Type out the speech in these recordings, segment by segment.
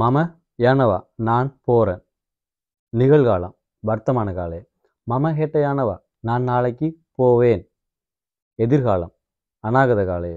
மம யானவா நான் போகிறேன் நிகழ்காலம் வர்த்தமான காலே மம ஹேட்ட யானவா நான் நாளைக்கு போவேன் எதிர்காலம் அநாகத காலே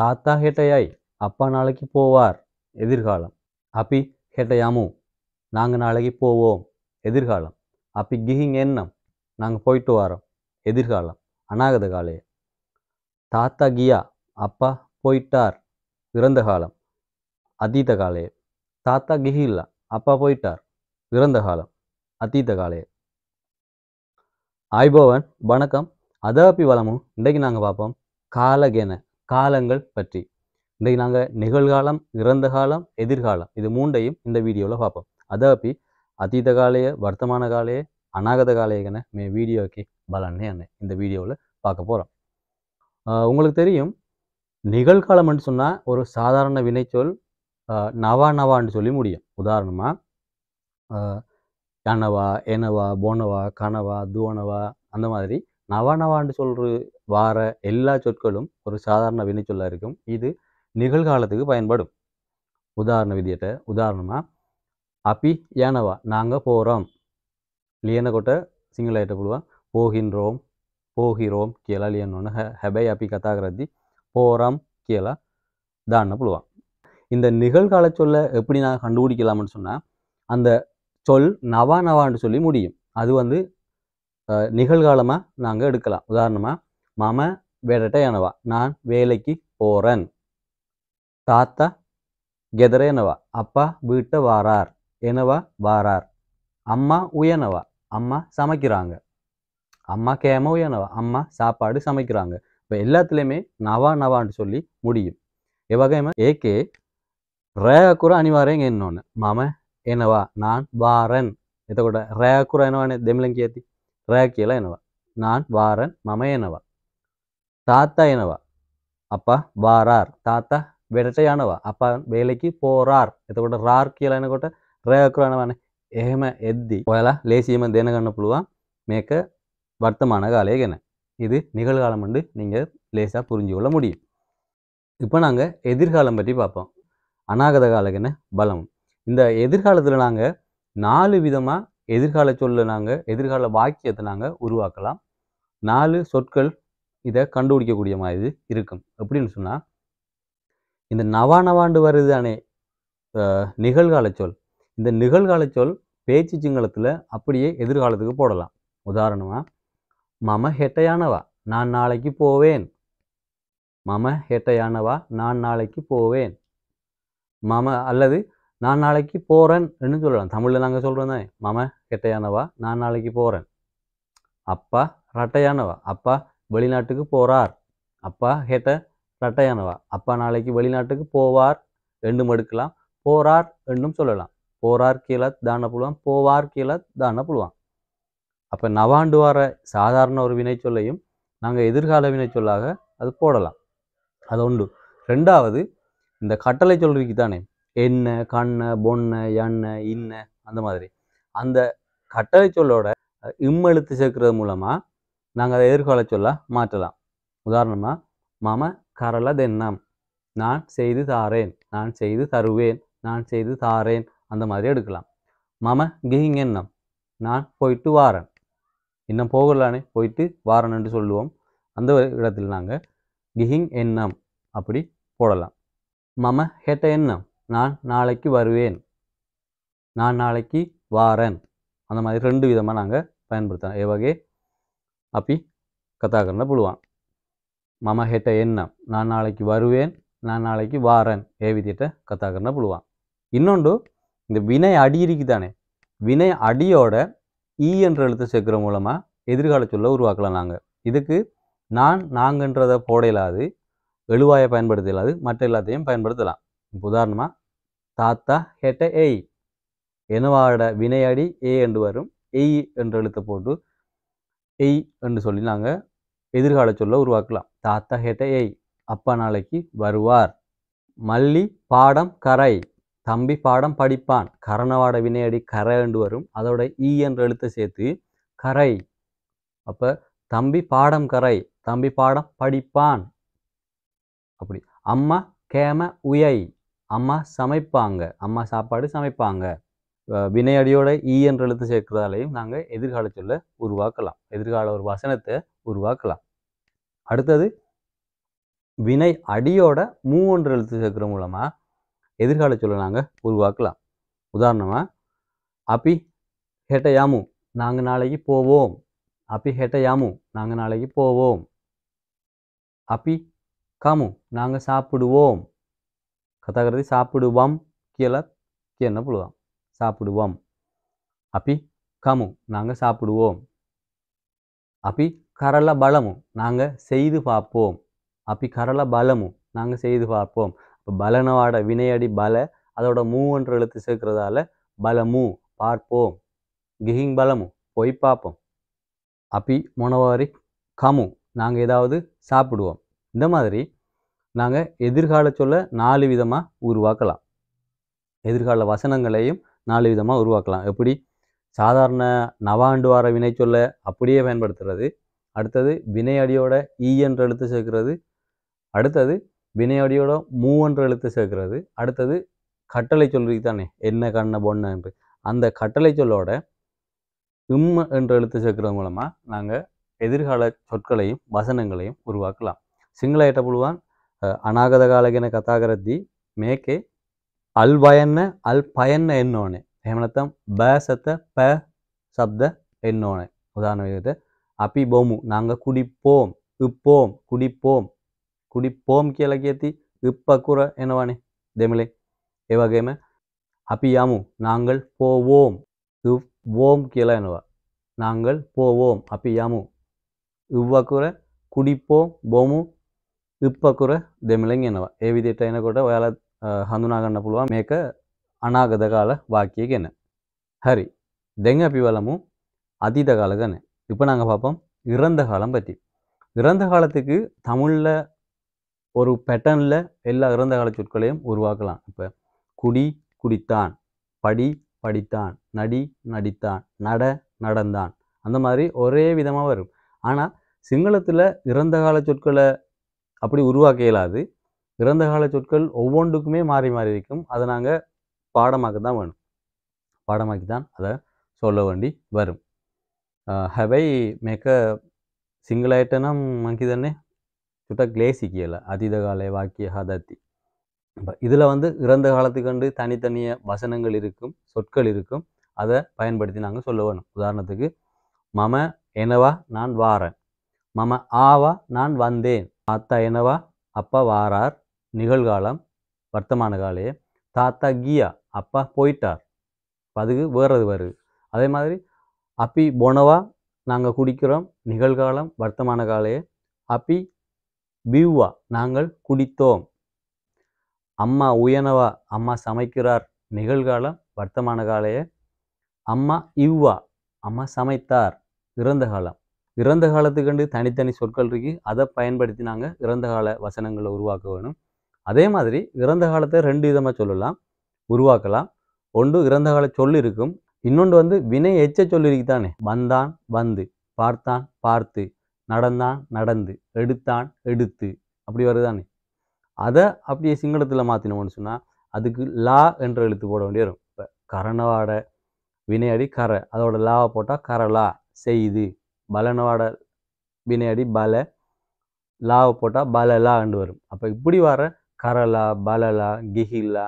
தாத்தா ஹேட்டையாய் அப்பா நாளைக்கு போவார் எதிர்காலம் அப்பி ஹேட்டையாமு நாங்கள் நாளைக்கு போவோம் எதிர்காலம் அப்பி கிஹிங் எண்ணம் நாங்கள் போயிட்டு வரோம் எதிர்காலம் அநாகத காலே தாத்தா கியா அப்பா போயிட்டார் இறந்த காலம் அதீத காலே தாத்தா கிஹி இல்ல அப்பா போயிட்டார் இறந்த காலம் அத்தீத்த காலே ஆய்போவன் வணக்கம் அதவப்பி வளமும் இன்றைக்கு நாங்கள் பார்ப்போம் காலகேன காலங்கள் பற்றி இன்றைக்கு நாங்கள் நிகழ்காலம் இறந்த காலம் எதிர்காலம் இது மூண்டையும் இந்த வீடியோவில் பார்ப்போம் அதவப்பி அத்தீத காலைய வர்த்தமான காலையே அநாகத காலையகன மே வீடியோக்கு பலன்னே அண்ணே இந்த வீடியோவில் பார்க்க போகிறோம் உங்களுக்கு தெரியும் நிகழ்காலம்னு சொன்னால் ஒரு சாதாரண வினைச்சொல் நவா நவான்னு சொல்லி முடியும் உதாரணமாக கனவா எனவா போனவா கனவா துவனவா அந்த மாதிரி நவா நவான்னு சொல்கிற வார எல்லா சொற்களும் ஒரு சாதாரண வினைச்சொல்லாக இருக்கும் இது நிகழ்காலத்துக்கு பயன்படும் உதாரண விதியிட்ட உதாரணமாக அப்பி ஏனவா நாங்கள் போகிறோம் லியனை கொட்ட சிங்களாயிட்ட புழுவா போகின்றோம் போகிறோம் கீழே ஒன்று ஹெபை அப்பி கத்தாகிறதி போகிறோம் கீழே தான்னு புழுவான் இந்த நிகழ்கால சொல்லை எப்படி நான் கண்டுபிடிக்கலாம்னு சொன்னால் அந்த சொல் நவா நவான்னு சொல்லி முடியும் அது வந்து நிகழ்காலமாக நாங்கள் எடுக்கலாம் உதாரணமாக மாம வேடட்ட எனவா நான் வேலைக்கு போகிறேன் தாத்தா கெதர எனவா அப்பா வீட்டை வாரார் எனவா வாரார் அம்மா உயனவா அம்மா சமைக்கிறாங்க அம்மா கேம உயனவா அம்மா சாப்பாடு சமைக்கிறாங்க இப்போ எல்லாத்துலேயுமே நவா நவான்னு சொல்லி முடியும் எவ்வகைமா ஏகே රෑකුර අනිවාරයෙන් එන්න ඕන මම එනවා නාන් වාරන් එතකොට රෑකුර එනවනේ දෙමලෙන් කියති රෑ කියලා එනවා නාන් වාරන් මම එනවා තාත්තා එනවා අප වාරාර් තාත්තා වෙඩට යනවා අප බේලෙකි පෝරාර් එතකොට රාර් කියලා එනකොට රෑකුර එනවනේ එහෙම එද්දි ඔයාලා ලේසියම දෙනගන්න පුළුවන් මේක வர்த்தமான காலே கென இது நிகழ்காலம் வந்து நீங்கள் லேசாக புரிஞ்சு கொள்ள முடியும் இப்போ நாங்கள் எதிர்காலம் பற்றி பார்ப்போம் அநாகத காலகன பலம் இந்த எதிர்காலத்தில் நாங்கள் நாலு விதமாக எதிர்கால சொல்ல நாங்கள் எதிர்கால வாக்கியத்தை நாங்கள் உருவாக்கலாம் நாலு சொற்கள் இதை கண்டுபிடிக்கக்கூடிய மாதிரி இருக்கும் எப்படின்னு சொன்னால் இந்த நவா நவாண்டு வருது தானே நிகழ்கால சொல் இந்த நிகழ்கால சொல் பேச்சு சிங்களத்தில் அப்படியே எதிர்காலத்துக்கு போடலாம் உதாரணமாக மம ஹெட்டையானவா நான் நாளைக்கு போவேன் மம ஹெட்டையானவா நான் நாளைக்கு போவேன் மாம அல்லது நான் நாளைக்கு போகிறேன் சொல்லலாம் தமிழில் நாங்கள் சொல்கிறோம் தான் மாம கெட்டையானவா நான் நாளைக்கு போகிறேன் அப்பா ரட்டையானவா அப்பா வெளிநாட்டுக்கு போகிறார் அப்பா ஹெட்ட ரட்டையானவா அப்பா நாளைக்கு வெளிநாட்டுக்கு போவார் என்றும் எடுக்கலாம் போறார் என்றும் சொல்லலாம் போறார் கீழே தான புழுவான் போவார் கீழே தான புழுவான் அப்போ நவாண்டு வார சாதாரண ஒரு வினை சொல்லையும் நாங்கள் எதிர்கால வினை சொல்லாக அது போடலாம் அது ஒன்று ரெண்டாவது இந்த கட்டளை சொல்றதுக்கு தானே என்ன கண்ண பொண்ண எண்ண இன்ன அந்த மாதிரி அந்த கட்டளை சொல்லோட இம்மெழுத்து சேர்க்கறது மூலமாக நாங்கள் அதை எதிர்கால சொல்ல மாற்றலாம் உதாரணமாக மம கரல தென்னம் நான் செய்து தாரேன் நான் செய்து தருவேன் நான் செய்து தாரேன் அந்த மாதிரி எடுக்கலாம் மம எண்ணம் நான் போயிட்டு வாரன் இன்னும் போகலானே போயிட்டு வாரன் என்று சொல்லுவோம் அந்த இடத்தில் நாங்கள் கிஹிங் எண்ணம் அப்படி போடலாம் மம ஹெட்ட என்ன நான் நாளைக்கு வருவேன் நான் நாளைக்கு வாரன் அந்த மாதிரி ரெண்டு விதமாக நாங்கள் பயன்படுத்தலாம் எவகே அப்பி கதாகரன புழுவான் மம ஹெட்ட என்ன நான் நாளைக்கு வருவேன் நான் நாளைக்கு வாரன் ஏ விதியிட்ட கதாகரன புழுவான் இன்னொன்று இந்த வினை அடி இருக்குதானே வினை அடியோட ஈ என்ற எழுத்து சேர்க்குற மூலமாக எதிர்கால சொல்ல உருவாக்கலாம் நாங்கள் இதுக்கு நான் நாங்கன்றதை போடையிலாது எழுவாயை பயன்படுத்த இல்லாது மற்ற எல்லாத்தையும் பயன்படுத்தலாம் இப்போ உதாரணமாக தாத்தா ஹெட்ட எய் எனவாட வினையாடி ஏ என்று வரும் எய் என்ற எழுத்தை போட்டு எய் என்று சொல்லி நாங்கள் எதிர்கால சொல்ல உருவாக்கலாம் தாத்தா ஹெட்ட எய் அப்பா நாளைக்கு வருவார் மல்லி பாடம் கரை தம்பி பாடம் படிப்பான் கரணவாட வினையடி கரை என்று வரும் அதோட ஈ என்ற எழுத்தை சேர்த்து கரை அப்போ தம்பி பாடம் கரை தம்பி பாடம் படிப்பான் அப்படி அம்மா கேம உயை அம்மா சமைப்பாங்க அம்மா சாப்பாடு சமைப்பாங்க வினையடியோட ஈ என்ற எழுத்து சேர்க்கிறதாலையும் நாங்கள் எதிர்காலத்தில் சொல்ல உருவாக்கலாம் எதிர்கால ஒரு வசனத்தை உருவாக்கலாம் அடுத்தது வினை அடியோட மூ ஒன்று எழுத்து சேர்க்கிற மூலமாக எதிர்கால சொல்ல நாங்கள் உருவாக்கலாம் உதாரணமாக அப்பி யாமு நாங்கள் நாளைக்கு போவோம் அப்பி யாமு நாங்கள் நாளைக்கு போவோம் அப்பி கமு நாங்கள் சாப்பிடுவோம் කතා කරදි සාප්පුඩුවම් කියලත් කියන්න පුළුවන් அப்பி கமு කමු නාංග சாப்பிடுவோம் அப்பி කරලා பலமும் நாங்கள் செய்து பார்ப்போம் அப்பி කරලා பலமும் நாங்க செய்து பார்ப்போம் இப்போ பலனவாட வினையடி பல அதோட மூன்ற எழுத்து சேர்க்கிறதால பலமு பார்ப்போம் கிஹிங் பலமு போய் பார்ப்போம் அப்பி மொனவாரி கமு நாங்கள் ஏதாவது சாப்பிடுவோம் இந்த மாதிரி நாங்கள் எதிர்கால சொல்ல நாலு விதமாக உருவாக்கலாம் எதிர்கால வசனங்களையும் நாலு விதமாக உருவாக்கலாம் எப்படி சாதாரண நவாண்டு வார வினை சொல்ல அப்படியே பயன்படுத்துறது அடுத்தது வினை அடியோட ஈ என்ற எழுத்து சேர்க்கிறது அடுத்தது வினை அடியோட மூ என்ற எழுத்து சேர்க்கிறது அடுத்தது கட்டளை சொல்றீங்க தானே என்ன கண்ண பொண்ணு என்று அந்த கட்டளை சொல்லோட இம் என்ற எழுத்து சேர்க்கிறது மூலமாக நாங்கள் எதிர்கால சொற்களையும் வசனங்களையும் உருவாக்கலாம் සිංහලයට පුළුවන් අනාගත කාල ගැන කතා කරද්දී මේකේ අල් බයන්න අල් පයන්න එන්න ඕනේ එහෙම නැත්නම් බෑසත පෑ ශබ්ද එන්න ඕනේ උදාහරණ විදිහට අපි බොමු නංග කුඩිප්පෝම් උප්පෝම් කුඩිප්පෝම් කුඩිප්පෝම් කියලා කියති උප්පකුර එනවනේ දෙමලේ ඒ වගේම අපි යමු නාංගල් පෝවෝම් වෝම් කියලා එනවා නාංගල් පෝවෝම් අපි යමු උව්වකුර කුඩිප්පෝම් බොමු ඉප්පකුර දෙමලෙන් එනවා ඒ විදිහට එනකොට හඳුනා ගන්න පුළුවන් මේක කාල වාක්‍යය ගැන හරි දැන් අපි බලමු අතීත කාල ගැන இப்போ நாங்கள் பார்ப்போம் කාලම් காலம் பற்றி කාලத்துக்கு காலத்துக்கு தமிழில் ஒரு பேட்டர்னில் எல்லா இறந்த කාල சொற்களையும் உருவாக்கலாம் இப்போ குடி குடித்தான் படி படித்தான் நடி நடித்தான் நட நடந்தான் அந்த மாதிரி ஒரே விதமாக வரும் ஆனால் சிங்களத்தில் இறந்த கால சொற்களை அப்படி உருவாக்க இயலாது இறந்த கால சொற்கள் ஒவ்வொன்றுக்குமே மாறி மாறி இருக்கும் அதை நாங்கள் பாடமாக்க தான் வேணும் பாடமாக்கி தான் அதை சொல்ல வேண்டி வரும் ஹவை மேக்க மங்கி தானே சுட்டா கிளேசிக்கியல அதீத கால வாக்கிய ஹதத்தி இப்போ இதில் வந்து இறந்த காலத்துக்கு கண்டு தனித்தனிய வசனங்கள் இருக்கும் சொற்கள் இருக்கும் அதை பயன்படுத்தி நாங்கள் சொல்ல வேணும் உதாரணத்துக்கு மம என்னவா நான் வாரேன் மம ஆவா நான் வந்தேன் தாத்தா என்னவா அப்பா வாரார் நிகழ்காலம் வர்த்தமான காலே தாத்தா கியா அப்பா போயிட்டார் அதுக்கு வேறது வருது அதே மாதிரி அப்பி போனவா நாங்கள் குடிக்கிறோம் நிகழ்காலம் வர்த்தமான காலே அப்பி பிவ்வா நாங்கள் குடித்தோம் அம்மா உயனவா அம்மா சமைக்கிறார் நிகழ்காலம் வர்த்தமான காலையே அம்மா இவ்வா அம்மா சமைத்தார் இறந்த காலம் இறந்த காலத்துக்கண்டு தனித்தனி சொற்கள் இருக்குது அதை பயன்படுத்தி நாங்கள் இறந்த கால வசனங்களை உருவாக்க வேணும் அதே மாதிரி இறந்த காலத்தை ரெண்டு விதமாக சொல்லலாம் உருவாக்கலாம் ஒன்று இறந்த கால சொல் இருக்கும் இன்னொன்று வந்து வினை எச்ச சொல் இருக்குதானே வந்தான் வந்து பார்த்தான் பார்த்து நடந்தான் நடந்து எடுத்தான் எடுத்து அப்படி வருதானே அதை அப்படியே சிங்களத்தில் மாற்றினோம்னு சொன்னால் அதுக்கு லா என்ற எழுத்து போட வேண்டிய வரும் இப்போ கரணவாட வினையடி கரை அதோட லாவை போட்டால் கரலா செய்து பலனவாட வினையடி பல லாவை போட்டால் பலலான்னு வரும் அப்போ இப்படி வர கரலா பலலா கிஹிலா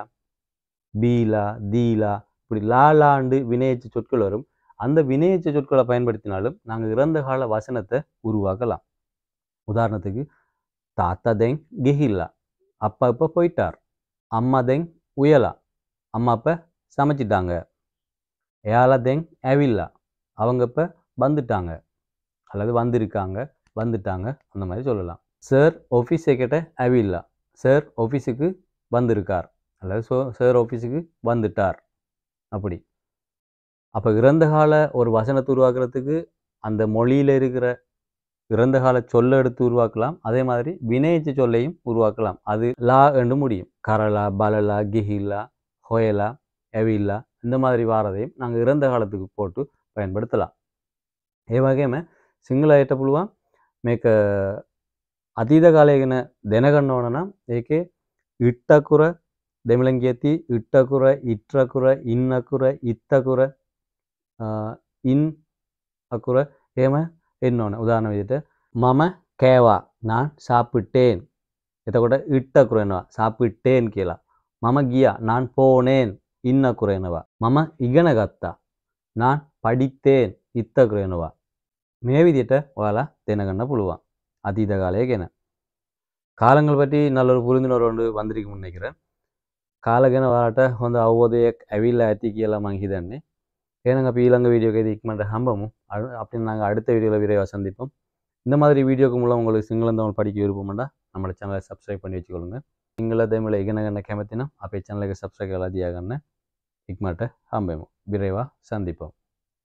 பீலா தீலா இப்படி லாலாண்டு வினையச்சு சொற்கள் வரும் அந்த வினையச்சு சொற்களை பயன்படுத்தினாலும் நாங்கள் இறந்த கால வசனத்தை உருவாக்கலாம் உதாரணத்துக்கு தாத்தா தெங் கிஹில்லா அப்பா இப்போ போயிட்டார் அம்மா தெங் உயலா அம்மா இப்போ சமைச்சிட்டாங்க ஏலா தெங் அவில்லா அவங்க இப்போ வந்துட்டாங்க அல்லது வந்திருக்காங்க வந்துட்டாங்க அந்த மாதிரி சொல்லலாம் சார் ஆஃபீஸை ஆஃபீஸைக்கிட்ட அவில்லா சார் ஆஃபீஸுக்கு வந்திருக்கார் அல்லது சோ சார் ஆஃபீஸுக்கு வந்துட்டார் அப்படி அப்போ இறந்த கால ஒரு வசனத்தை உருவாக்குறதுக்கு அந்த மொழியில் இருக்கிற இறந்த கால சொல்ல எடுத்து உருவாக்கலாம் அதே மாதிரி வினையச்ச சொல்லையும் உருவாக்கலாம் அது லா என்று முடியும் கரலா பலலா கிஹிலா ஹொயலா எவில்லா இந்த மாதிரி வாரதையும் நாங்கள் இறந்த காலத்துக்கு போட்டு பயன்படுத்தலாம் ஏ வகையமே සිංහල අයට පුළුවන් මේක අතීත කාලය ගැන දැනගන්න ඕන නම් ඒකේ ඉට්ටකුර දෙමළෙන් කියති ඉට්ටකුර ඉට්‍රකුර ඉන්නකුර ඉත්තකුර ඉන් අකුර එහෙම එන්න ඕන උදාහරණ විදිහට මම කෑවා නාන් සාපිටේන් එතකොට ඉට්ටකුර එනවා සාපිටේන් කියලා මම ගියා නාන් පෝනේන් ඉන්නකුර එනවා මම ඉගෙන ගත්තා නාන් පඩිත්තේන් ඉත්තකුර එනවා මේ විදියට ඔයාලා දෙනගන්න පුළුවන් අතීත කාලය ගැන காலங்கள் பற்றி நல்ல ஒரு புரிந்துணர்வு ஒன்று வந்திருக்கும்னு நினைக்கிறேன் කාලගෙන වාට හොඳ අවබෝධයක් ඇවිල්ලා ඇති කියලා මං හිතන්නේ ஏன்னா அப்போ இலங்கை வீடியோக்கு இக்மெண்ட் ஹம்பமும் அது அப்படின்னு நாங்கள் அடுத்த வீடியோவில் விரைவாக சந்திப்போம் இந்த மாதிரி வீடியோக்கு மூலம் உங்களுக்கு சிங்களம் தமிழ் படிக்க விருப்பம்டா நம்மளோட சேனலை சப்ஸ்கிரைப் பண்ணி வச்சுக்கொள்ளுங்க සිංහල දෙමල ඉගෙනගන්න කැමතිනම් අපේ චැනල එක සබ්ස්ක්‍රයිබ් කරලා තියාගන්න ඉක්මනට හම්බෙමු. බිරේවා සන්දීපම්.